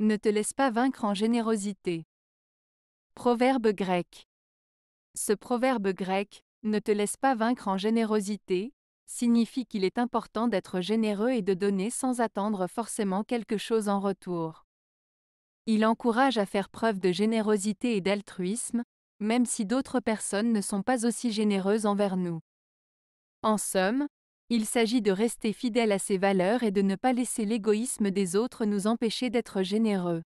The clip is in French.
Ne te laisse pas vaincre en générosité. Proverbe grec. Ce proverbe grec, ne te laisse pas vaincre en générosité, signifie qu'il est important d'être généreux et de donner sans attendre forcément quelque chose en retour. Il encourage à faire preuve de générosité et d'altruisme, même si d'autres personnes ne sont pas aussi généreuses envers nous. En somme, il s'agit de rester fidèle à ses valeurs et de ne pas laisser l'égoïsme des autres nous empêcher d'être généreux.